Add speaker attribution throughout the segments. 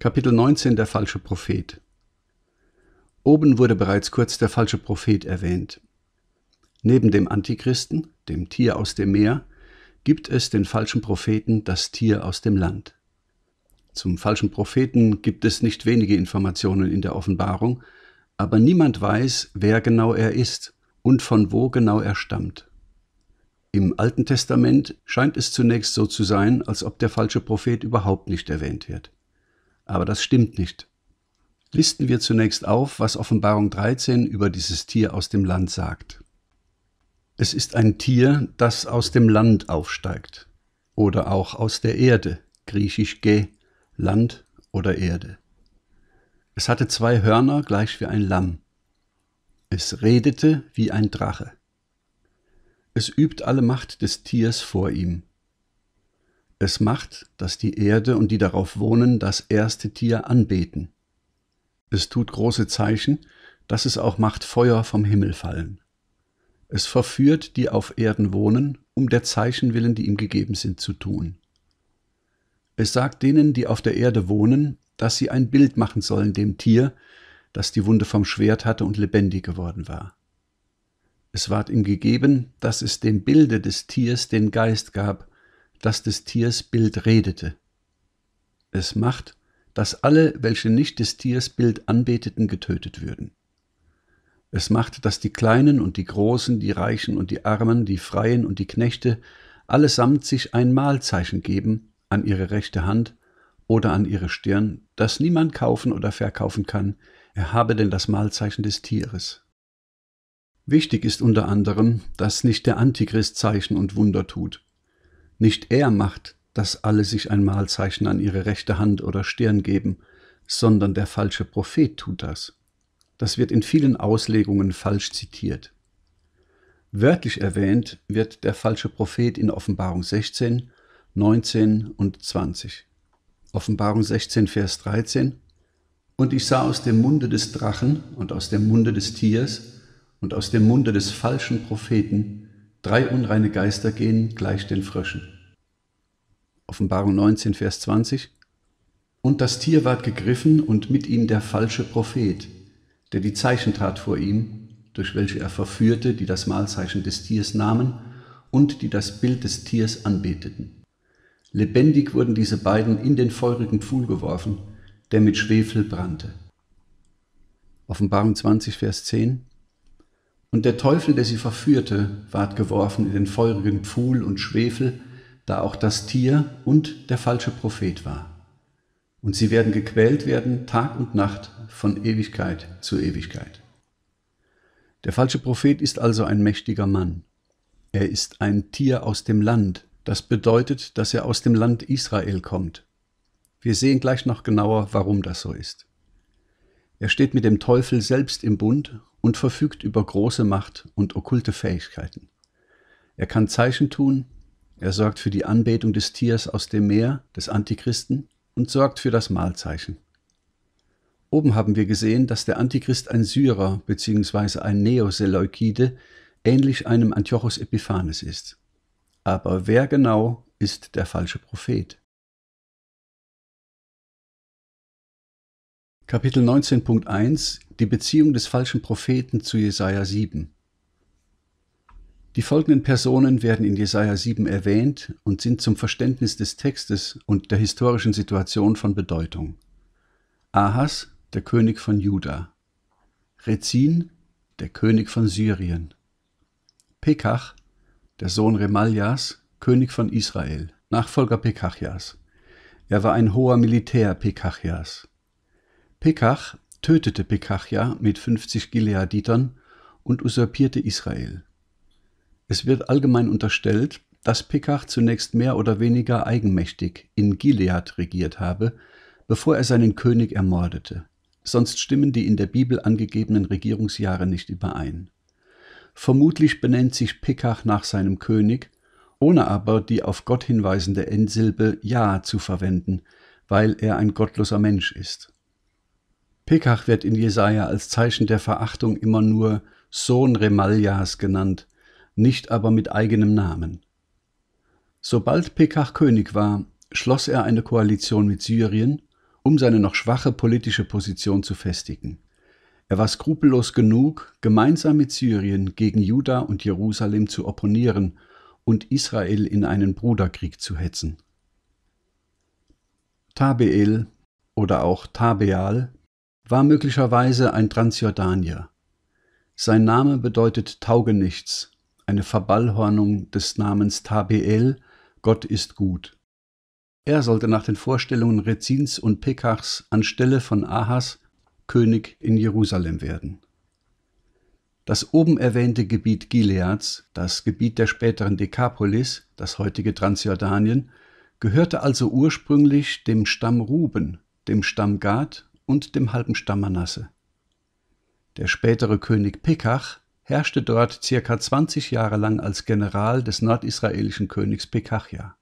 Speaker 1: Kapitel 19 Der falsche Prophet Oben wurde bereits kurz der falsche Prophet erwähnt. Neben dem Antichristen, dem Tier aus dem Meer, gibt es den falschen Propheten, das Tier aus dem Land. Zum falschen Propheten gibt es nicht wenige Informationen in der Offenbarung, aber niemand weiß, wer genau er ist und von wo genau er stammt. Im Alten Testament scheint es zunächst so zu sein, als ob der falsche Prophet überhaupt nicht erwähnt wird. Aber das stimmt nicht. Listen wir zunächst auf, was Offenbarung 13 über dieses Tier aus dem Land sagt. Es ist ein Tier, das aus dem Land aufsteigt oder auch aus der Erde, griechisch ge, Land oder Erde. Es hatte zwei Hörner gleich wie ein Lamm. Es redete wie ein Drache. Es übt alle Macht des Tiers vor ihm es macht, dass die Erde und die darauf wohnen das erste Tier anbeten. Es tut große Zeichen, dass es auch macht Feuer vom Himmel fallen. Es verführt, die auf Erden wohnen, um der Zeichen willen, die ihm gegeben sind, zu tun. Es sagt denen, die auf der Erde wohnen, dass sie ein Bild machen sollen dem Tier, das die Wunde vom Schwert hatte und lebendig geworden war. Es ward ihm gegeben, dass es dem Bilde des Tiers den Geist gab, dass des Tiers Bild redete. Es macht, dass alle, welche nicht des Tiers Bild anbeteten, getötet würden. Es macht, dass die Kleinen und die Großen, die Reichen und die Armen, die Freien und die Knechte allesamt sich ein Mahlzeichen geben an ihre rechte Hand oder an ihre Stirn, dass niemand kaufen oder verkaufen kann, er habe denn das Mahlzeichen des Tieres. Wichtig ist unter anderem, dass nicht der Antichrist Zeichen und Wunder tut, nicht er macht, dass alle sich ein Malzeichen an ihre rechte Hand oder Stirn geben, sondern der falsche Prophet tut das. Das wird in vielen Auslegungen falsch zitiert. Wörtlich erwähnt wird der falsche Prophet in Offenbarung 16, 19 und 20. Offenbarung 16, Vers 13. Und ich sah aus dem Munde des Drachen und aus dem Munde des Tiers und aus dem Munde des falschen Propheten Drei unreine Geister gehen gleich den Fröschen. Offenbarung 19, Vers 20. Und das Tier ward gegriffen und mit ihm der falsche Prophet, der die Zeichen tat vor ihm, durch welche er verführte, die das Mahlzeichen des Tiers nahmen und die das Bild des Tiers anbeteten. Lebendig wurden diese beiden in den feurigen Pfuhl geworfen, der mit Schwefel brannte. Offenbarung 20, Vers 10 und der Teufel, der sie verführte, ward geworfen in den feurigen Pfuhl und Schwefel, da auch das Tier und der falsche Prophet war. Und sie werden gequält werden Tag und Nacht von Ewigkeit zu Ewigkeit. Der falsche Prophet ist also ein mächtiger Mann. Er ist ein Tier aus dem Land. Das bedeutet, dass er aus dem Land Israel kommt. Wir sehen gleich noch genauer, warum das so ist. Er steht mit dem Teufel selbst im Bund und verfügt über große Macht und okkulte Fähigkeiten. Er kann Zeichen tun, er sorgt für die Anbetung des Tiers aus dem Meer, des Antichristen, und sorgt für das Mahlzeichen. Oben haben wir gesehen, dass der Antichrist ein Syrer bzw. ein Neoseleukide ähnlich einem Antiochos Epiphanes ist. Aber wer genau ist der falsche Prophet? Kapitel 19.1 Die Beziehung des falschen Propheten zu Jesaja 7 Die folgenden Personen werden in Jesaja 7 erwähnt und sind zum Verständnis des Textes und der historischen Situation von Bedeutung. Ahas, der König von Juda. Rezin, der König von Syrien. Pekach, der Sohn Remaljas, König von Israel, Nachfolger Pekachias. Er war ein hoher Militär Pekachias. Pekach tötete Pekachia mit 50 Gileaditern und usurpierte Israel. Es wird allgemein unterstellt, dass Pekach zunächst mehr oder weniger eigenmächtig in Gilead regiert habe, bevor er seinen König ermordete. Sonst stimmen die in der Bibel angegebenen Regierungsjahre nicht überein. Vermutlich benennt sich Pekach nach seinem König, ohne aber die auf Gott hinweisende Endsilbe Ja zu verwenden, weil er ein gottloser Mensch ist. Pekach wird in Jesaja als Zeichen der Verachtung immer nur Sohn Remaljas genannt, nicht aber mit eigenem Namen. Sobald Pekach König war, schloss er eine Koalition mit Syrien, um seine noch schwache politische Position zu festigen. Er war skrupellos genug, gemeinsam mit Syrien gegen Juda und Jerusalem zu opponieren und Israel in einen Bruderkrieg zu hetzen. Tabeel oder auch Tabeal war möglicherweise ein Transjordanier. Sein Name bedeutet Taugenichts, eine Verballhornung des Namens Tabeel, Gott ist gut. Er sollte nach den Vorstellungen Rezins und Pekachs anstelle von Ahas König in Jerusalem werden. Das oben erwähnte Gebiet Gileads, das Gebiet der späteren Dekapolis, das heutige Transjordanien, gehörte also ursprünglich dem Stamm Ruben, dem Stamm Gad und dem halben Stammernasse. Der spätere König Pekach herrschte dort circa 20 Jahre lang als General des nordisraelischen Königs Pekachia.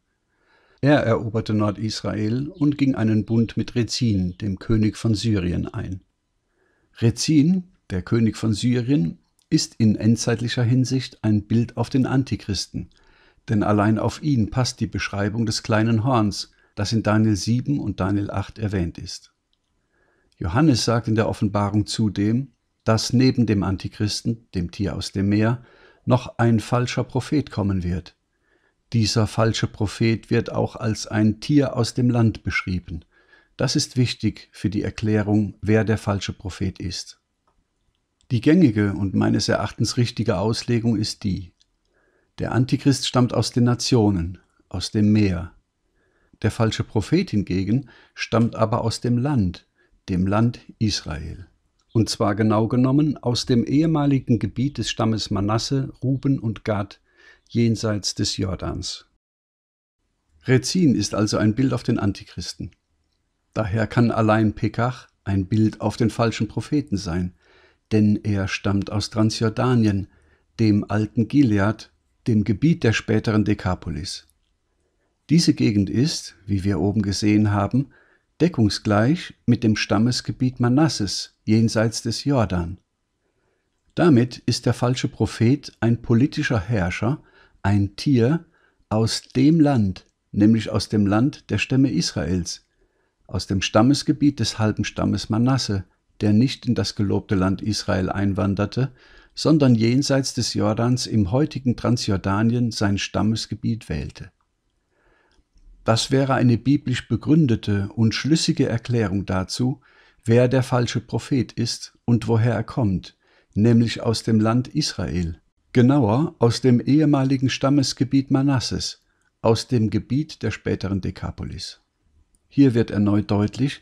Speaker 1: Er eroberte Nordisrael und ging einen Bund mit Rezin, dem König von Syrien, ein. Rezin, der König von Syrien, ist in endzeitlicher Hinsicht ein Bild auf den Antichristen, denn allein auf ihn passt die Beschreibung des kleinen Horns, das in Daniel 7 und Daniel 8 erwähnt ist. Johannes sagt in der Offenbarung zudem, dass neben dem Antichristen, dem Tier aus dem Meer, noch ein falscher Prophet kommen wird. Dieser falsche Prophet wird auch als ein Tier aus dem Land beschrieben. Das ist wichtig für die Erklärung, wer der falsche Prophet ist. Die gängige und meines Erachtens richtige Auslegung ist die, der Antichrist stammt aus den Nationen, aus dem Meer. Der falsche Prophet hingegen stammt aber aus dem Land, dem Land Israel. Und zwar genau genommen aus dem ehemaligen Gebiet des Stammes Manasse, Ruben und Gad jenseits des Jordans. Rezin ist also ein Bild auf den Antichristen. Daher kann allein Pekach ein Bild auf den falschen Propheten sein, denn er stammt aus Transjordanien, dem alten Gilead, dem Gebiet der späteren Dekapolis. Diese Gegend ist, wie wir oben gesehen haben, deckungsgleich mit dem Stammesgebiet Manasses jenseits des Jordan. Damit ist der falsche Prophet ein politischer Herrscher, ein Tier aus dem Land, nämlich aus dem Land der Stämme Israels, aus dem Stammesgebiet des halben Stammes Manasse, der nicht in das gelobte Land Israel einwanderte, sondern jenseits des Jordans im heutigen Transjordanien sein Stammesgebiet wählte das wäre eine biblisch begründete und schlüssige Erklärung dazu, wer der falsche Prophet ist und woher er kommt, nämlich aus dem Land Israel, genauer aus dem ehemaligen Stammesgebiet Manasses, aus dem Gebiet der späteren Dekapolis. Hier wird erneut deutlich,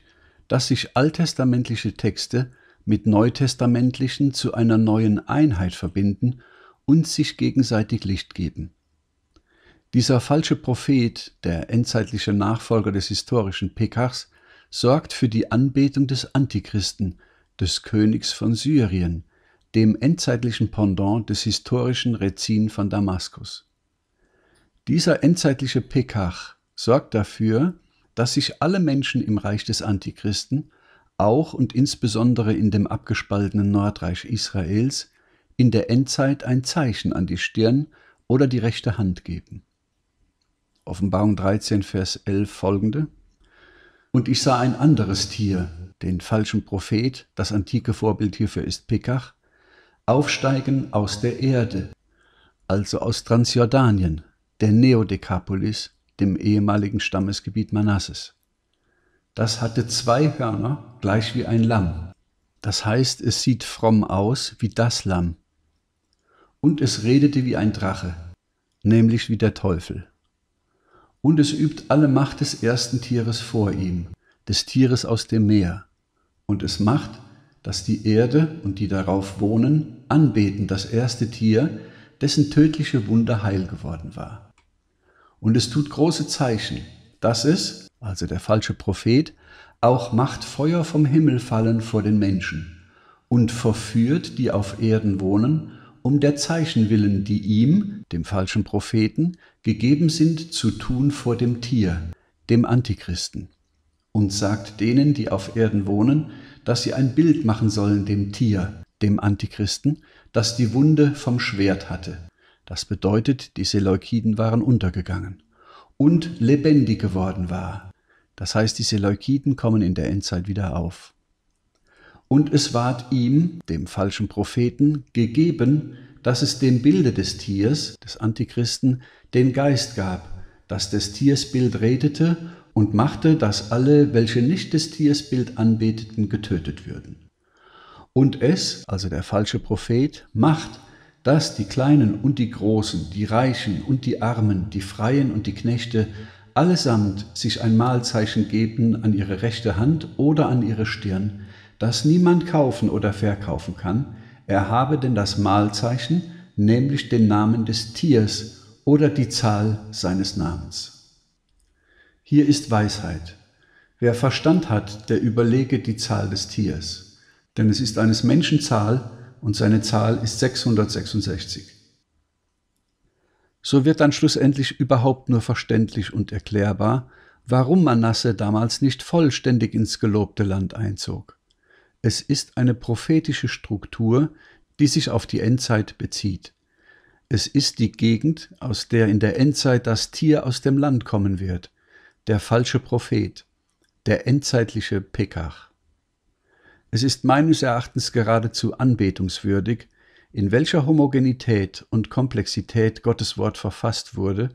Speaker 1: dass sich alttestamentliche Texte mit neutestamentlichen zu einer neuen Einheit verbinden und sich gegenseitig Licht geben. Dieser falsche Prophet, der endzeitliche Nachfolger des historischen Pekachs, sorgt für die Anbetung des Antichristen, des Königs von Syrien, dem endzeitlichen Pendant des historischen Rezin von Damaskus. Dieser endzeitliche Pekach sorgt dafür, dass sich alle Menschen im Reich des Antichristen, auch und insbesondere in dem abgespaltenen Nordreich Israels, in der Endzeit ein Zeichen an die Stirn oder die rechte Hand geben. Offenbarung 13, Vers 11 folgende. Und ich sah ein anderes Tier, den falschen Prophet, das antike Vorbild hierfür ist Pekach, aufsteigen aus der Erde, also aus Transjordanien, der Neodekapolis, dem ehemaligen Stammesgebiet Manasses. Das hatte zwei Hörner, gleich wie ein Lamm. Das heißt, es sieht fromm aus wie das Lamm. Und es redete wie ein Drache, nämlich wie der Teufel und es übt alle Macht des ersten Tieres vor ihm, des Tieres aus dem Meer. Und es macht, dass die Erde und die darauf wohnen anbeten das erste Tier, dessen tödliche Wunder heil geworden war. Und es tut große Zeichen, dass es, also der falsche Prophet, auch macht Feuer vom Himmel fallen vor den Menschen und verführt, die auf Erden wohnen, um der Zeichen willen, die ihm, dem falschen Propheten, gegeben sind, zu tun vor dem Tier, dem Antichristen, und sagt denen, die auf Erden wohnen, dass sie ein Bild machen sollen dem Tier, dem Antichristen, das die Wunde vom Schwert hatte. Das bedeutet, die Seleukiden waren untergegangen und lebendig geworden war. Das heißt, die Seleukiden kommen in der Endzeit wieder auf. Und es ward ihm, dem falschen Propheten, gegeben, dass es dem Bilde des Tiers, des Antichristen, den Geist gab, dass des Tiers Bild redete und machte, dass alle, welche nicht des Tiers Bild anbeteten, getötet würden. Und es, also der falsche Prophet, macht, dass die Kleinen und die Großen, die Reichen und die Armen, die Freien und die Knechte, allesamt sich ein Mahlzeichen geben an ihre rechte Hand oder an ihre Stirn, das niemand kaufen oder verkaufen kann, er habe denn das Malzeichen, nämlich den Namen des Tiers oder die Zahl seines Namens. Hier ist Weisheit. Wer Verstand hat, der überlege die Zahl des Tiers, denn es ist eines Menschen Zahl und seine Zahl ist 666. So wird dann schlussendlich überhaupt nur verständlich und erklärbar, warum Manasse damals nicht vollständig ins gelobte Land einzog. Es ist eine prophetische Struktur, die sich auf die Endzeit bezieht. Es ist die Gegend, aus der in der Endzeit das Tier aus dem Land kommen wird, der falsche Prophet, der endzeitliche Pekach. Es ist meines Erachtens geradezu anbetungswürdig, in welcher Homogenität und Komplexität Gottes Wort verfasst wurde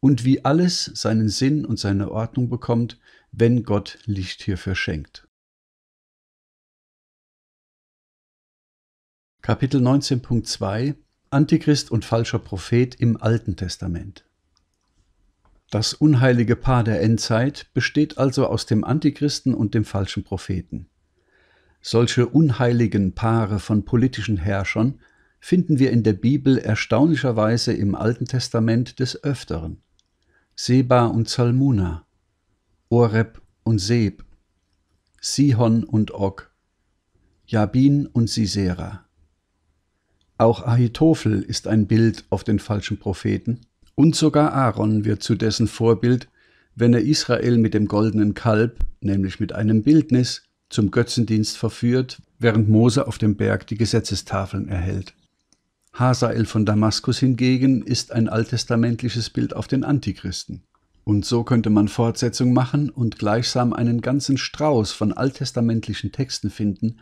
Speaker 1: und wie alles seinen Sinn und seine Ordnung bekommt, wenn Gott Licht hierfür schenkt. Kapitel 19.2 Antichrist und falscher Prophet im Alten Testament Das unheilige Paar der Endzeit besteht also aus dem Antichristen und dem falschen Propheten. Solche unheiligen Paare von politischen Herrschern finden wir in der Bibel erstaunlicherweise im Alten Testament des Öfteren. Seba und Salmuna, Oreb und Seb, Sihon und Og, Jabin und Sisera. Auch Ahitophel ist ein Bild auf den falschen Propheten und sogar Aaron wird zu dessen Vorbild, wenn er Israel mit dem goldenen Kalb, nämlich mit einem Bildnis, zum Götzendienst verführt, während Mose auf dem Berg die Gesetzestafeln erhält. Hazael von Damaskus hingegen ist ein alttestamentliches Bild auf den Antichristen. Und so könnte man Fortsetzung machen und gleichsam einen ganzen Strauß von alttestamentlichen Texten finden,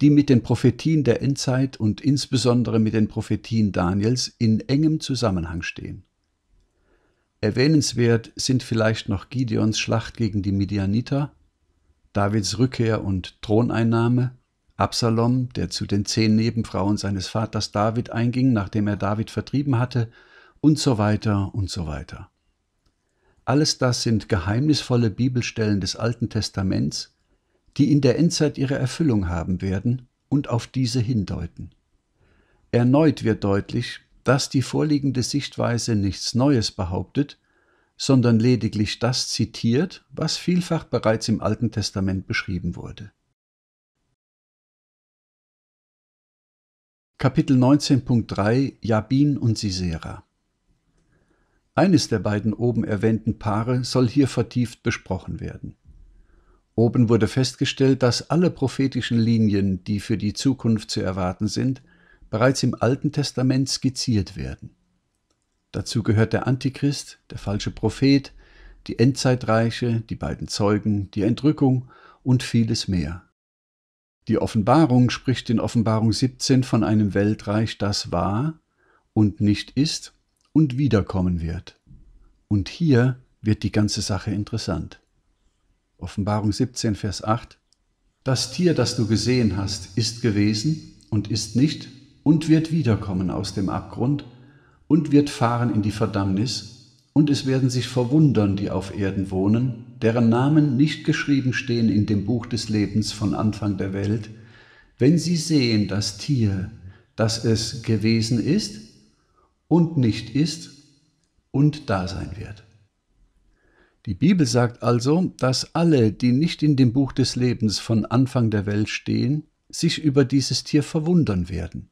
Speaker 1: die mit den Prophetien der Endzeit und insbesondere mit den Prophetien Daniels in engem Zusammenhang stehen. Erwähnenswert sind vielleicht noch Gideons Schlacht gegen die Midianiter, Davids Rückkehr und Throneinnahme, Absalom, der zu den zehn Nebenfrauen seines Vaters David einging, nachdem er David vertrieben hatte, und so weiter und so weiter. Alles das sind geheimnisvolle Bibelstellen des Alten Testaments, die in der Endzeit ihre Erfüllung haben werden und auf diese hindeuten. Erneut wird deutlich, dass die vorliegende Sichtweise nichts Neues behauptet, sondern lediglich das zitiert, was vielfach bereits im Alten Testament beschrieben wurde. Kapitel 19.3 Jabin und Sisera Eines der beiden oben erwähnten Paare soll hier vertieft besprochen werden. Oben wurde festgestellt, dass alle prophetischen Linien, die für die Zukunft zu erwarten sind, bereits im Alten Testament skizziert werden. Dazu gehört der Antichrist, der falsche Prophet, die Endzeitreiche, die beiden Zeugen, die Entrückung und vieles mehr. Die Offenbarung spricht in Offenbarung 17 von einem Weltreich, das war und nicht ist und wiederkommen wird. Und hier wird die ganze Sache interessant. Offenbarung 17, Vers 8, das Tier, das du gesehen hast, ist gewesen und ist nicht und wird wiederkommen aus dem Abgrund und wird fahren in die Verdammnis und es werden sich verwundern, die auf Erden wohnen, deren Namen nicht geschrieben stehen in dem Buch des Lebens von Anfang der Welt, wenn sie sehen das Tier, das es gewesen ist und nicht ist und da sein wird. Die Bibel sagt also, dass alle, die nicht in dem Buch des Lebens von Anfang der Welt stehen, sich über dieses Tier verwundern werden.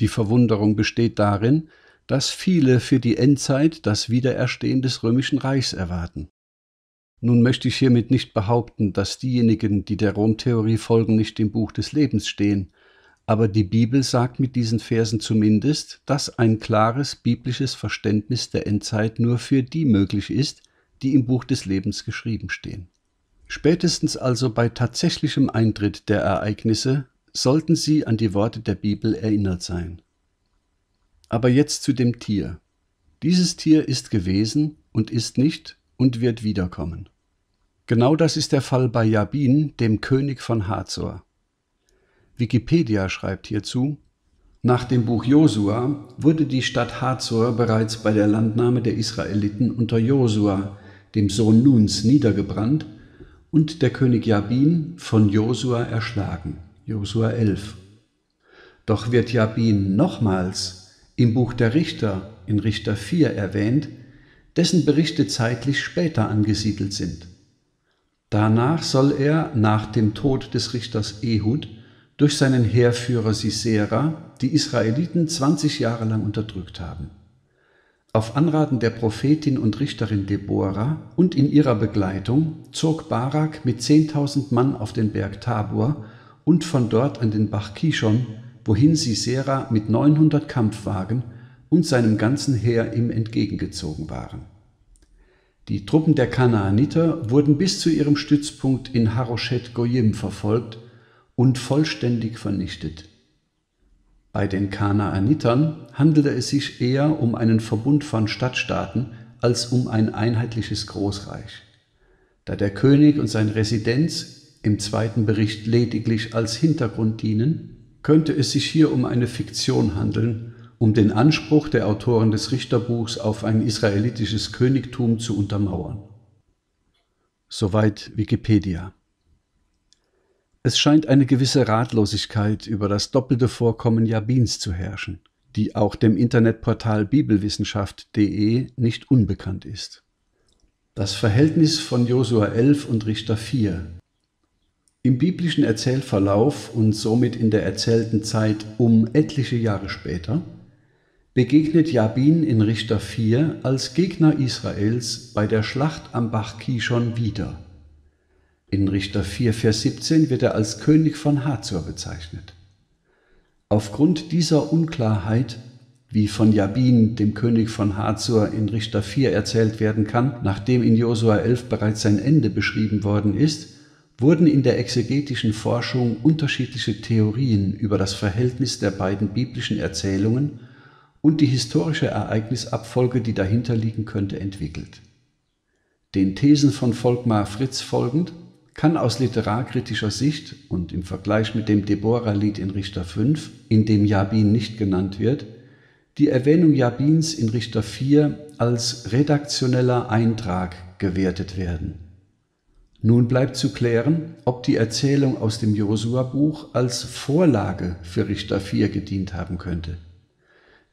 Speaker 1: Die Verwunderung besteht darin, dass viele für die Endzeit das Wiedererstehen des römischen Reichs erwarten. Nun möchte ich hiermit nicht behaupten, dass diejenigen, die der Romtheorie folgen, nicht im Buch des Lebens stehen, aber die Bibel sagt mit diesen Versen zumindest, dass ein klares biblisches Verständnis der Endzeit nur für die möglich ist, die im Buch des Lebens geschrieben stehen. Spätestens also bei tatsächlichem Eintritt der Ereignisse sollten sie an die Worte der Bibel erinnert sein. Aber jetzt zu dem Tier. Dieses Tier ist gewesen und ist nicht und wird wiederkommen. Genau das ist der Fall bei Jabin, dem König von Hazor. Wikipedia schreibt hierzu, nach dem Buch Josua wurde die Stadt Hazor bereits bei der Landnahme der Israeliten unter Josua, dem Sohn Nuns, niedergebrannt und der König Jabin von Josua erschlagen. Josua 11. Doch wird Jabin nochmals im Buch der Richter in Richter 4 erwähnt, dessen Berichte zeitlich später angesiedelt sind. Danach soll er nach dem Tod des Richters Ehud durch seinen Heerführer Sisera die Israeliten 20 Jahre lang unterdrückt haben. Auf Anraten der Prophetin und Richterin Deborah und in ihrer Begleitung zog Barak mit 10.000 Mann auf den Berg Tabor und von dort an den Bach Kishon, wohin sie Sera mit 900 Kampfwagen und seinem ganzen Heer ihm entgegengezogen waren. Die Truppen der Kanaaniter wurden bis zu ihrem Stützpunkt in Haroshet Goyim verfolgt und vollständig vernichtet. Bei den Kanaanitern handelte es sich eher um einen Verbund von Stadtstaaten als um ein einheitliches Großreich. Da der König und sein Residenz im zweiten Bericht lediglich als Hintergrund dienen, könnte es sich hier um eine Fiktion handeln, um den Anspruch der Autoren des Richterbuchs auf ein israelitisches Königtum zu untermauern. Soweit Wikipedia. Es scheint eine gewisse Ratlosigkeit über das doppelte Vorkommen Jabins zu herrschen, die auch dem Internetportal bibelwissenschaft.de nicht unbekannt ist. Das Verhältnis von Josua 11 und Richter 4 Im biblischen Erzählverlauf und somit in der erzählten Zeit um etliche Jahre später begegnet Jabin in Richter 4 als Gegner Israels bei der Schlacht am Bach Kishon wieder – in Richter 4, Vers 17 wird er als König von Hazor bezeichnet. Aufgrund dieser Unklarheit, wie von Jabin, dem König von Hazor, in Richter 4 erzählt werden kann, nachdem in Josua 11 bereits sein Ende beschrieben worden ist, wurden in der exegetischen Forschung unterschiedliche Theorien über das Verhältnis der beiden biblischen Erzählungen und die historische Ereignisabfolge, die dahinter liegen könnte, entwickelt. Den Thesen von Volkmar Fritz folgend kann aus literarkritischer Sicht und im Vergleich mit dem Deborah-Lied in Richter 5, in dem Jabin nicht genannt wird, die Erwähnung Jabins in Richter 4 als redaktioneller Eintrag gewertet werden. Nun bleibt zu klären, ob die Erzählung aus dem Josua-Buch als Vorlage für Richter 4 gedient haben könnte.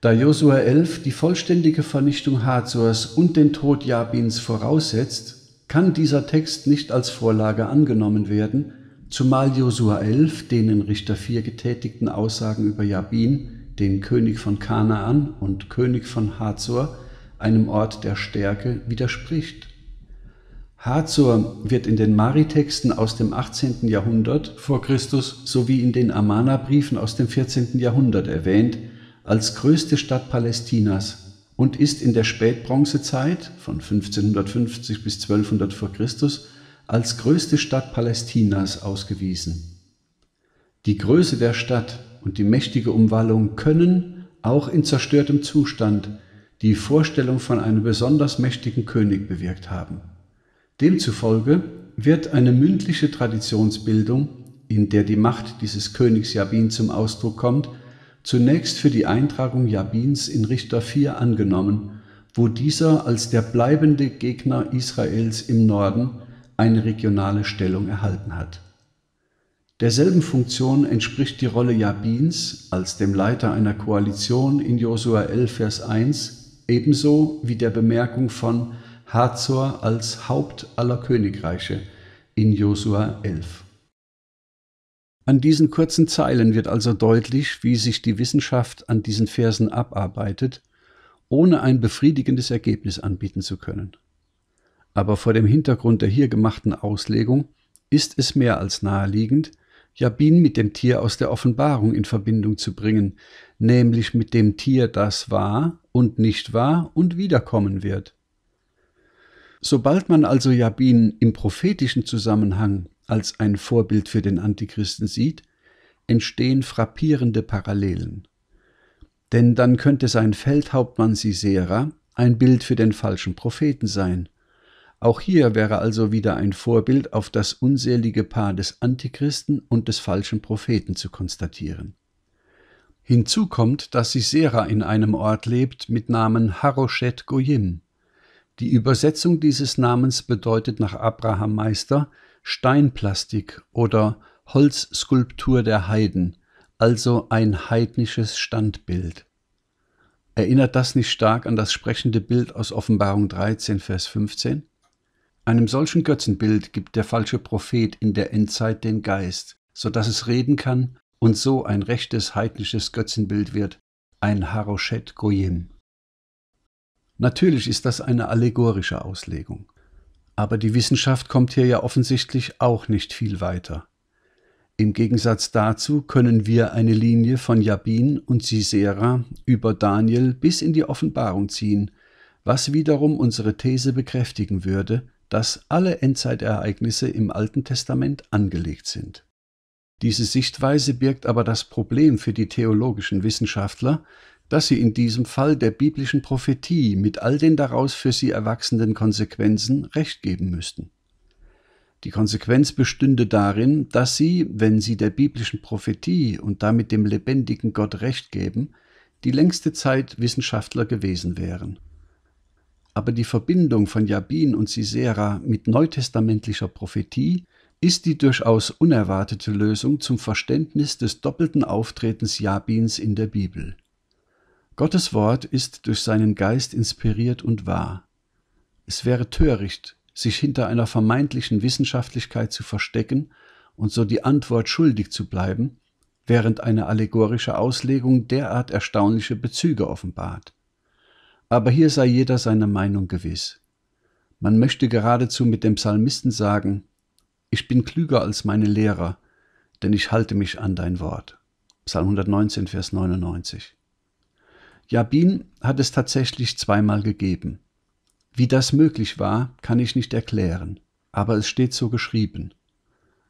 Speaker 1: Da Josua 11 die vollständige Vernichtung Hazors und den Tod Jabins voraussetzt, kann dieser Text nicht als Vorlage angenommen werden, zumal Josua 11 den in Richter 4 getätigten Aussagen über Jabin, den König von Kanaan und König von Hazor, einem Ort der Stärke, widerspricht. Hazor wird in den Mari-Texten aus dem 18. Jahrhundert vor Christus sowie in den Amana-Briefen aus dem 14. Jahrhundert erwähnt, als größte Stadt Palästinas und ist in der Spätbronzezeit von 1550 bis 1200 vor Christus als größte Stadt Palästinas ausgewiesen. Die Größe der Stadt und die mächtige Umwallung können, auch in zerstörtem Zustand, die Vorstellung von einem besonders mächtigen König bewirkt haben. Demzufolge wird eine mündliche Traditionsbildung, in der die Macht dieses Königs Jabin zum Ausdruck kommt, zunächst für die Eintragung Jabins in Richter 4 angenommen, wo dieser als der bleibende Gegner Israels im Norden eine regionale Stellung erhalten hat. Derselben Funktion entspricht die Rolle Jabins als dem Leiter einer Koalition in Josua 11, Vers 1, ebenso wie der Bemerkung von Hazor als Haupt aller Königreiche in Josua 11. An diesen kurzen Zeilen wird also deutlich, wie sich die Wissenschaft an diesen Versen abarbeitet, ohne ein befriedigendes Ergebnis anbieten zu können. Aber vor dem Hintergrund der hier gemachten Auslegung ist es mehr als naheliegend, Jabin mit dem Tier aus der Offenbarung in Verbindung zu bringen, nämlich mit dem Tier, das war und nicht war und wiederkommen wird. Sobald man also Jabin im prophetischen Zusammenhang als ein Vorbild für den Antichristen sieht, entstehen frappierende Parallelen. Denn dann könnte sein Feldhauptmann Sisera ein Bild für den falschen Propheten sein. Auch hier wäre also wieder ein Vorbild auf das unselige Paar des Antichristen und des falschen Propheten zu konstatieren. Hinzu kommt, dass Sisera in einem Ort lebt mit Namen Haroshet Goyim. Die Übersetzung dieses Namens bedeutet nach Abraham Meister Steinplastik oder Holzskulptur der Heiden, also ein heidnisches Standbild. Erinnert das nicht stark an das sprechende Bild aus Offenbarung 13, Vers 15? Einem solchen Götzenbild gibt der falsche Prophet in der Endzeit den Geist, so dass es reden kann und so ein rechtes heidnisches Götzenbild wird, ein Haroshet Goyim. Natürlich ist das eine allegorische Auslegung. Aber die Wissenschaft kommt hier ja offensichtlich auch nicht viel weiter. Im Gegensatz dazu können wir eine Linie von Jabin und Sisera über Daniel bis in die Offenbarung ziehen, was wiederum unsere These bekräftigen würde, dass alle Endzeitereignisse im Alten Testament angelegt sind. Diese Sichtweise birgt aber das Problem für die theologischen Wissenschaftler, dass sie in diesem Fall der biblischen Prophetie mit all den daraus für sie erwachsenden Konsequenzen recht geben müssten. Die Konsequenz bestünde darin, dass sie, wenn sie der biblischen Prophetie und damit dem lebendigen Gott recht geben, die längste Zeit Wissenschaftler gewesen wären. Aber die Verbindung von Jabin und Sisera mit neutestamentlicher Prophetie ist die durchaus unerwartete Lösung zum Verständnis des doppelten Auftretens Jabins in der Bibel. Gottes Wort ist durch seinen Geist inspiriert und wahr. Es wäre töricht, sich hinter einer vermeintlichen Wissenschaftlichkeit zu verstecken und so die Antwort schuldig zu bleiben, während eine allegorische Auslegung derart erstaunliche Bezüge offenbart. Aber hier sei jeder seiner Meinung gewiss. Man möchte geradezu mit dem Psalmisten sagen, ich bin klüger als meine Lehrer, denn ich halte mich an dein Wort. Psalm 119, Vers 99. Jabin hat es tatsächlich zweimal gegeben. Wie das möglich war, kann ich nicht erklären, aber es steht so geschrieben.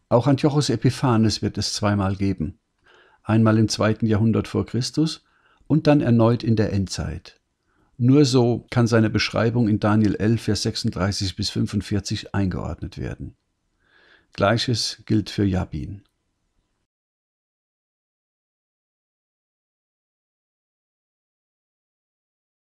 Speaker 1: Auch Antiochos Epiphanes wird es zweimal geben, einmal im zweiten Jahrhundert vor Christus und dann erneut in der Endzeit. Nur so kann seine Beschreibung in Daniel 11, Vers 36 bis 45 eingeordnet werden. Gleiches gilt für Jabin.